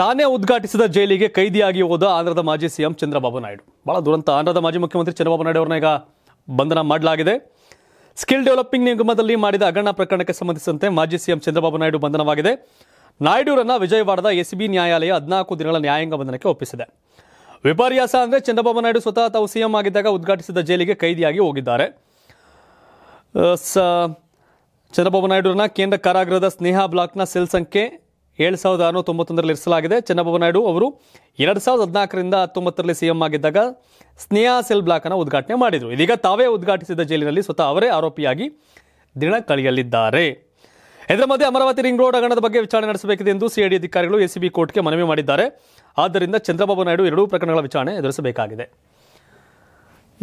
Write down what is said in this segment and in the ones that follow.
ತಾನೇ ಉದ್ಘಾಟಿಸಿದ ಜೈಲಿಗೆ ಕೈದಿಯಾಗಿ ಹೋದ ಆಂಧ್ರದ ಮಾಜಿ ಸಿಎಂ ಚಂದ್ರಬಾಬು ನಾಯ್ಡು ಬಹಳ ದುರಂತ ಆಂಧ್ರದ ಮಾಜಿ ಮುಖ್ಯಮಂತ್ರಿ ಚಂದ್ರಬಾಬು ನಾಯ್ಡು ಅವರನ್ನ ಈಗ ಬಂಧನ ಮಾಡಲಾಗಿದೆ ಸ್ಕಿಲ್ ಡೆವಲಪಿಂಗ್ ನಿಗಮದಲ್ಲಿ ಮಾಡಿದ ಹಗರಣ ಪ್ರಕರಣಕ್ಕೆ ಸಂಬಂಧಿಸಿದಂತೆ ಮಾಜಿ ಸಿಎಂ ಚಂದ್ರಬಾಬು ನಾಯ್ಡು ಬಂಧನವಾಗಿದೆ ನಾಯ್ಡುರನ್ನ ವಿಜಯವಾಡದ ಬಿ ನ್ಯಾಯಾಲಯ ಹದಿನಾಲ್ಕು ದಿನಗಳ ನ್ಯಾಯಾಂಗ ಬಂಧನಕ್ಕೆ ಒಪ್ಪಿಸಿದೆ ವಿಪರ್ಯಾಸ ಅಂದರೆ ಚಂದ್ರಬಾಬು ನಾಯ್ಡು ಸ್ವತಃ ತಾವು ಸಿಎಂ ಆಗಿದ್ದಾಗ ಉದ್ಘಾಟಿಸಿದ ಜೈಲಿಗೆ ಕೈದಿಯಾಗಿ ಹೋಗಿದ್ದಾರೆ ಚಂದ್ರಬಾಬು ನಾಯ್ಡುರನ್ನ ಕೇಂದ್ರ ಕಾರಾಗೃಹದ ಸ್ನೇಹ ಬ್ಲಾಕ್ನ ಸೆಲ್ ಸಂಖ್ಯೆ ಏಳು ಸಾವಿರದ ಆರುನೂರ ತೊಂಬತ್ತೊಂದರಲ್ಲಿ ಇರಿಸಲಾಗಿದೆ ಚಂದ್ರಬಾಬು ನಾಯ್ಡು ಅವರು ಎರಡು ಸಾವಿರದ ಹದಿನಾಲ್ಕರಿಂದ ಹತ್ತೊಂಬತ್ತರಲ್ಲಿ ಸಿಎಂ ಆಗಿದ್ದಾಗ ಸ್ನೇಹ ಸೆಲ್ ಬ್ಲಾಕನ್ನು ಉದ್ಘಾಟನೆ ಮಾಡಿದರು ಇದೀಗ ತಾವೇ ಉದ್ಘಾಟಿಸಿದ ಜೈಲಿನಲ್ಲಿ ಸ್ವತಃ ಅವರೇ ಆರೋಪಿಯಾಗಿ ದಿನ ಕಳೆಯಲಿದ್ದಾರೆ ಇದರ ಮಧ್ಯೆ ಅಮರಾವತಿ ರಿಂಗ್ ರೋಡ್ ಹಗರಣದ ಬಗ್ಗೆ ವಿಚಾರಣೆ ನಡೆಸಬೇಕಿದೆ ಎಂದು ಸಿಐಡಿ ಅಧಿಕಾರಿಗಳು ಎಸಿಬಿ ಕೋರ್ಟ್ಗೆ ಮನವಿ ಮಾಡಿದ್ದಾರೆ ಆದ್ದರಿಂದ ಚಂದ್ರಬಾಬು ನಾಯ್ಡು ಎರಡೂ ಪ್ರಕರಣಗಳ ವಿಚಾರಣೆ ಎದುರಿಸಬೇಕಾಗಿದೆ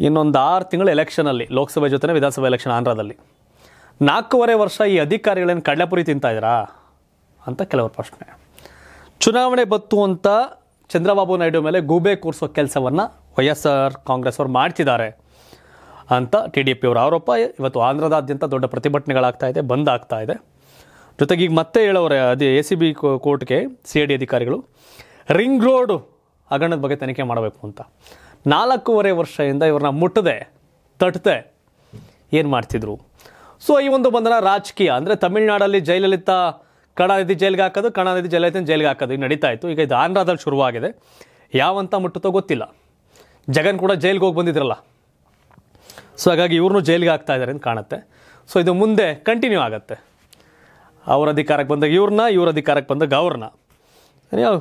ಇನ್ನೊಂದು ಆರು ತಿಂಗಳ ಎಲೆಕ್ಷನಲ್ಲಿ ಲೋಕಸಭೆ ಜೊತೆ ವಿಧಾನಸಭೆ ಎಲೆಕ್ಷನ್ ಆಂಧ್ರದಲ್ಲಿ ನಾಲ್ಕೂವರೆ ವರ್ಷ ಈ ಅಧಿಕಾರಿಗಳೇನು ಕಡಲೆಪುರಿ ತಿಂತಾ ಇದ್ದೀರಾ ಅಂತ ಕೆಲವರು ಪ್ರಶ್ನೆ ಚುನಾವಣೆ ಬತ್ತು ಅಂತ ಚಂದ್ರಬಾಬು ನಾಯ್ಡು ಮೇಲೆ ಗೂಬೆ ಕೂರಿಸೋ ಕೆಲಸವನ್ನು ವೈ ಎಸ್ ಆರ್ ಕಾಂಗ್ರೆಸ್ ಅವರು ಮಾಡ್ತಿದ್ದಾರೆ ಅಂತ ಟಿ ಡಿ ಪಿ ಅವರ ಆರೋಪ ಇವತ್ತು ಆಂಧ್ರದಾದ್ಯಂತ ದೊಡ್ಡ ಪ್ರತಿಭಟನೆಗಳಾಗ್ತಾ ಇದೆ ಬಂದ್ ಆಗ್ತಾ ಇದೆ ಜೊತೆಗೆ ಈಗ ಮತ್ತೆ ಹೇಳೋರೆ ಅದೇ ಎ ಸಿ ಬಿ ಕೋರ್ಟ್ಗೆ ಸಿ ಐ ಡಿ ಅಧಿಕಾರಿಗಳು ರಿಂಗ್ ರೋಡ್ ಹಗರಣದ ಬಗ್ಗೆ ತನಿಖೆ ಮಾಡಬೇಕು ಅಂತ ನಾಲ್ಕೂವರೆ ವರ್ಷದಿಂದ ಇವ್ರನ್ನ ಮುಟ್ಟದೆ ತಟ್ಟದೆ ಏನು ಮಾಡ್ತಿದ್ರು ಸೊ ಈ ಒಂದು ಬಂಧನ ರಾಜಕೀಯ ಅಂದರೆ ತಮಿಳುನಾಡಲ್ಲಿ ಜಯಲಲಿತಾ ಕಣಾನಿಧಿ ಜೈಲಿಗೆ ಹಾಕೋದು ಕಣಾನಿಧಿ ಜೈಲೈತೆ ಜೈಲಿಗೆ ಹಾಕೋದು ಈಗ ನಡೀತಾ ಇತ್ತು ಈಗ ಇದು ಆಂಧ್ರದಲ್ಲಿ ಶುರುವಾಗಿದೆ ಯಾವಂತ ಮುಟ್ಟುತ್ತೋ ಗೊತ್ತಿಲ್ಲ ಜಗನ್ ಕೂಡ ಜೈಲಿಗೆ ಹೋಗಿ ಬಂದಿದ್ರಲ್ಲ ಸೊ ಹಾಗಾಗಿ ಇವ್ರನ್ನೂ ಜೈಲಿಗೆ ಹಾಕ್ತಾ ಇದ್ದಾರೆ ಅಂತ ಕಾಣುತ್ತೆ ಸೊ ಇದು ಮುಂದೆ ಕಂಟಿನ್ಯೂ ಆಗುತ್ತೆ ಅವರ ಅಧಿಕಾರಕ್ಕೆ ಬಂದಾಗ ಇವ್ರನ್ನ ಇವ್ರ ಅಧಿಕಾರಕ್ಕೆ ಬಂದಾಗ ಅವ್ರನ್ನ